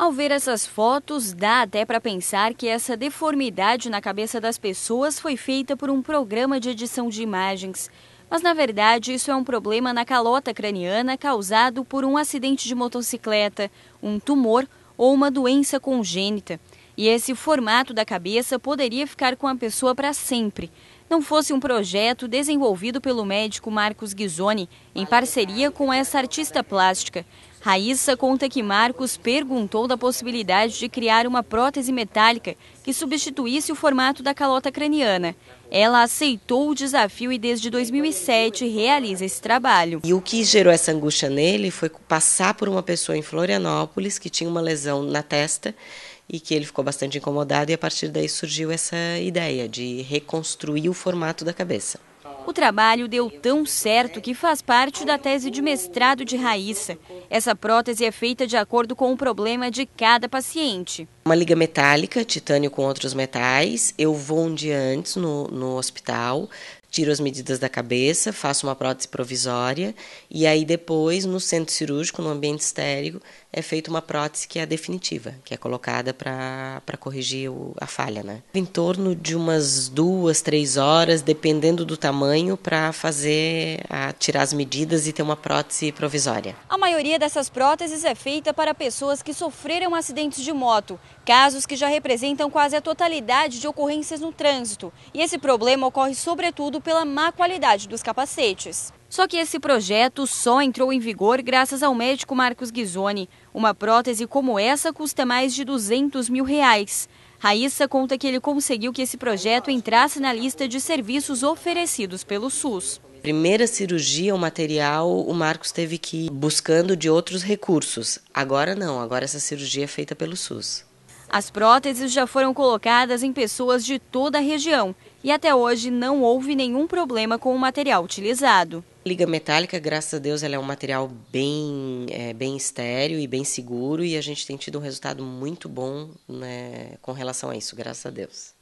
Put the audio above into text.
Ao ver essas fotos, dá até para pensar que essa deformidade na cabeça das pessoas foi feita por um programa de edição de imagens. Mas na verdade, isso é um problema na calota craniana causado por um acidente de motocicleta, um tumor ou uma doença congênita. E esse formato da cabeça poderia ficar com a pessoa para sempre não fosse um projeto desenvolvido pelo médico Marcos Ghisoni, em parceria com essa artista plástica. Raíssa conta que Marcos perguntou da possibilidade de criar uma prótese metálica que substituísse o formato da calota craniana. Ela aceitou o desafio e desde 2007 realiza esse trabalho. E o que gerou essa angústia nele foi passar por uma pessoa em Florianópolis que tinha uma lesão na testa e que ele ficou bastante incomodado e a partir daí surgiu essa ideia de reconstruir o formato da cabeça. O trabalho deu tão certo que faz parte da tese de mestrado de Raíssa. Essa prótese é feita de acordo com o problema de cada paciente. Uma liga metálica, titânio com outros metais. Eu vou um dia antes no, no hospital, tiro as medidas da cabeça, faço uma prótese provisória e aí depois no centro cirúrgico, no ambiente estéril é feita uma prótese que é definitiva, que é colocada para corrigir o, a falha, né? Em torno de umas duas, três horas, dependendo do tamanho, para fazer a, tirar as medidas e ter uma prótese provisória. A maioria dessas próteses é feita para pessoas que sofreram acidentes de moto, casos que já representam quase a totalidade de ocorrências no trânsito. E esse problema ocorre sobretudo pela má qualidade dos capacetes. Só que esse projeto só entrou em vigor graças ao médico Marcos Ghisoni. Uma prótese como essa custa mais de 200 mil reais. Raíssa conta que ele conseguiu que esse projeto entrasse na lista de serviços oferecidos pelo SUS primeira cirurgia, o material, o Marcos teve que ir buscando de outros recursos. Agora não, agora essa cirurgia é feita pelo SUS. As próteses já foram colocadas em pessoas de toda a região e até hoje não houve nenhum problema com o material utilizado. Liga metálica, graças a Deus, ela é um material bem, é, bem estéreo e bem seguro e a gente tem tido um resultado muito bom né, com relação a isso, graças a Deus.